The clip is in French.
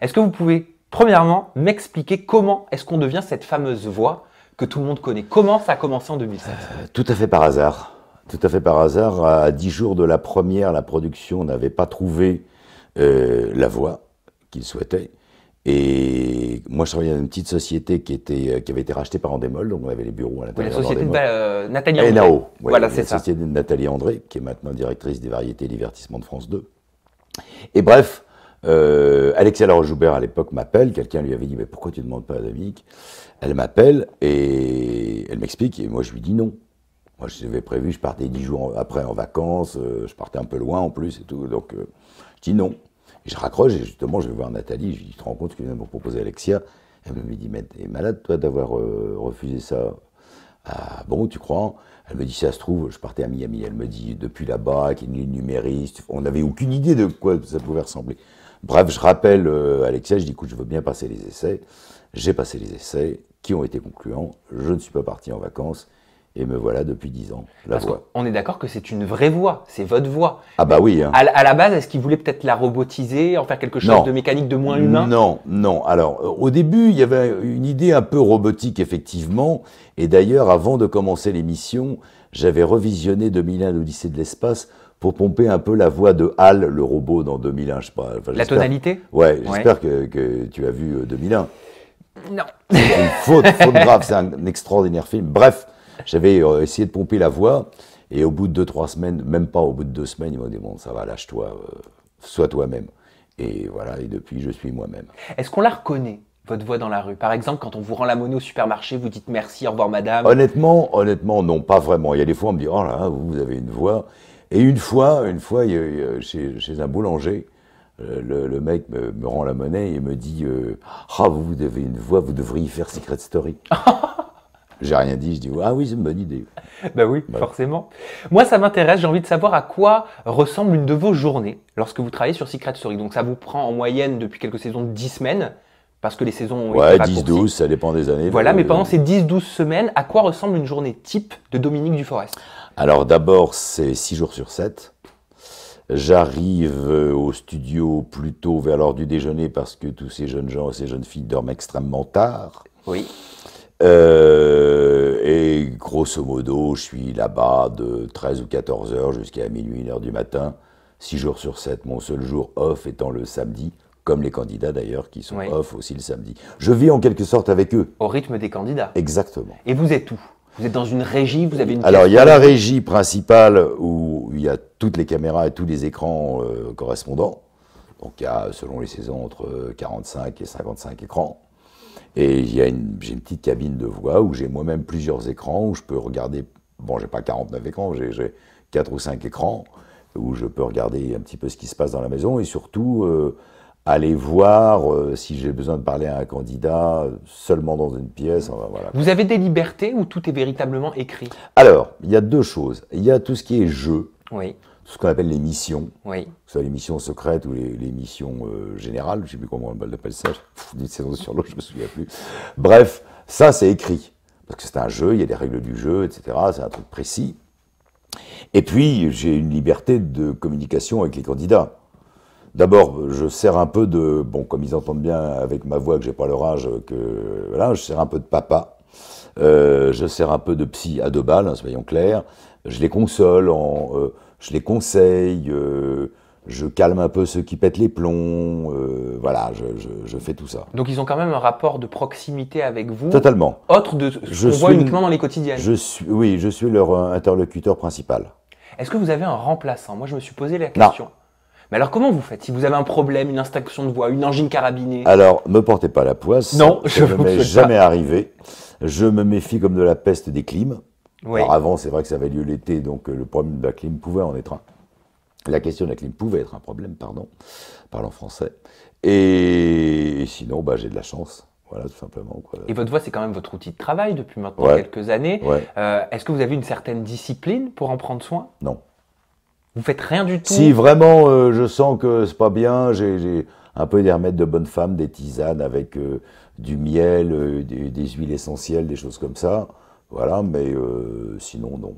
Est-ce que vous pouvez, premièrement, m'expliquer comment est-ce qu'on devient cette fameuse voix que tout le monde connaît Comment ça a commencé en 2007 euh, Tout à fait par hasard. Tout à fait par hasard. À dix jours de la première, la production n'avait pas trouvé euh, la voix qu'il souhaitait. Et moi, je travaillais dans une petite société qui, euh, avait été rachetée par Andémol, donc on avait les bureaux à l'intérieur. Oui, la société de, Nathalie André. voilà, c'est ça. La société de Nathalie André, qui est maintenant directrice des variétés et divertissements de France 2. Et bref, euh, Alexia Laroche-Joubert, à l'époque, m'appelle. Quelqu'un lui avait dit, mais pourquoi tu ne demandes pas à Dominique Elle m'appelle et elle m'explique. Et moi, je lui dis non. Moi, je l'avais prévu, je partais dix jours après en vacances. Euh, je partais un peu loin en plus et tout. Donc, euh, je dis non. je raccroche et justement, je vais voir Nathalie. Je lui dis, tu te rends compte que vient de proposer Alexia Elle me dit, mais t'es malade, toi, d'avoir refusé ça ah bon, tu crois Elle me dit, ça se trouve, je partais à Miami. Elle me dit, depuis là-bas, qu'il y a une numériste, on n'avait aucune idée de quoi ça pouvait ressembler. Bref, je rappelle euh, Alexia, je dis écoute, je veux bien passer les essais. J'ai passé les essais qui ont été concluants. Je ne suis pas parti en vacances. Et me voilà depuis 10 ans. Parce On est d'accord que c'est une vraie voix, c'est votre voix. Ah bah oui. Hein. À, la base, est-ce qu'il voulait peut-être la robotiser, en faire quelque chose de mécanique, de moins humain Non, non. Alors, euh, au début, il y avait une idée un peu robotique, effectivement. Et d'ailleurs, avant de commencer l'émission, j'avais revisionné 2001 l'Odyssée de l'espace pour pomper un peu la voix de Hal, le robot dans 2001, je sais pas. la tonalité Ouais, j'espère que, tu as vu 2001. Euh, non. Une faute, grave, c'est un, extraordinaire film. Bref, j'avais euh, essayé de pomper la voix, et au bout de 2-3 semaines, même pas au bout de 2 semaines, ils m'ont dit, bon, ça va, lâche-toi, euh, sois toi-même. Et voilà, et depuis, je suis moi-même. Est-ce qu'on la reconnaît votre voix dans la rue Par exemple, quand on vous rend la monnaie au supermarché, vous dites merci, au revoir madame Honnêtement, honnêtement, non, pas vraiment. Il y a des fois, on me dit, oh là, vous avez une voix. Et une fois, une fois, euh, chez, un boulanger, euh, le, mec me, rend la monnaie et me dit euh, Ah, vous, avez une voix, vous devriez faire Secret Story. J'ai rien dit, je dis ah oui, c'est une bonne idée. Ben oui, forcément. Moi, ça m'intéresse, j'ai envie de savoir à quoi ressemble une de vos journées lorsque vous travaillez sur Secret Story. Donc ça vous prend en moyenne depuis quelques saisons 10 semaines. Parce que les saisons ont ouais, 10-12, ça dépend des années. Voilà, mais euh, pendant ces 10-12 semaines, à quoi ressemble une journée type de Dominique Duforest Alors d'abord, c'est 6 jours sur 7. J'arrive euh, au studio plutôt vers l'heure du déjeuner parce que tous ces jeunes gens et ces jeunes filles dorment extrêmement tard. Oui. Euh, et grosso modo, je suis là-bas de 13 ou 14 heures jusqu'à minuit, 1 heure du matin, 6 jours sur 7, mon seul jour off étant le samedi comme les candidats d'ailleurs qui sont off aussi le samedi. Je vis en quelque sorte avec eux. Au rythme des candidats. Exactement. Et vous êtes où Vous êtes dans une régie Vous avez une Alors il y a la régie principale où il y a toutes les caméras et tous les écrans euh, correspondants. Donc il y a, selon les saisons, entre 45 euh, et 55 écrans. Et j'ai une, petite cabine de voix où j'ai moi-même plusieurs écrans où je peux regarder. Bon, j'ai pas 49 écrans, j'ai 4 ou 5 écrans où je peux regarder un petit peu ce qui se passe dans la maison et surtout euh, aller voir euh, si j'ai besoin de parler à un candidat euh, seulement dans une pièce. Vous avez des libertés où tout est véritablement écrit Alors, il y a deux choses. Il y a tout ce qui est jeu, oui. tout ce qu'on appelle les missions, oui. que ce soit les missions secrètes ou les, missions euh, générales, je ne sais plus comment on appelle ça, d'une saison sur l'autre, je ne me souviens plus. Bref, ça c'est écrit, parce que c'est un jeu, il y a des règles du jeu, etc., c'est un truc précis. Et puis, j'ai une liberté de communication avec les candidats. D'abord, je sers un peu de, bon, comme ils entendent bien avec ma voix que j'ai pas leur âge, que voilà, je sers un peu de papa. Euh, je sers un peu de psy à deux balles, hein, soyons clairs. Je les console, euh, je les conseille, euh, je calme un peu ceux qui pètent les plombs, voilà, je, fais tout ça. Donc ils ont quand même un rapport de proximité avec vous Totalement. Autre de ce qu'on voit uniquement dans les quotidiens. je suis, Oui, je suis leur interlocuteur principal. Est-ce que vous avez un remplaçant Moi, je me suis posé la question. Mais alors comment vous faites Si vous avez un problème, une instruction de voix, une engine carabinée Alors, me portez pas la poisse. Non, ça, je ne m'est jamais arrivé. Je me méfie comme de la peste des clims. Oui. avant, c'est vrai que ça avait lieu l'été, donc euh, le problème de la clim pouvait en être un. La question de la clim pouvait être un problème, pardon, parlant français. Et, sinon, bah, j'ai de la chance. Voilà, tout simplement. Et votre voix, c'est quand même votre outil de travail depuis maintenant quelques années. Euh, est-ce que vous avez une certaine discipline pour en prendre soin Non. Vous faites rien du tout Si vraiment euh, je sens que c'est pas bien, j'ai un peu des remèdes de bonne femme, des tisanes avec euh, du miel, euh, des, huiles essentielles, des choses comme ça. Voilà, mais sinon non.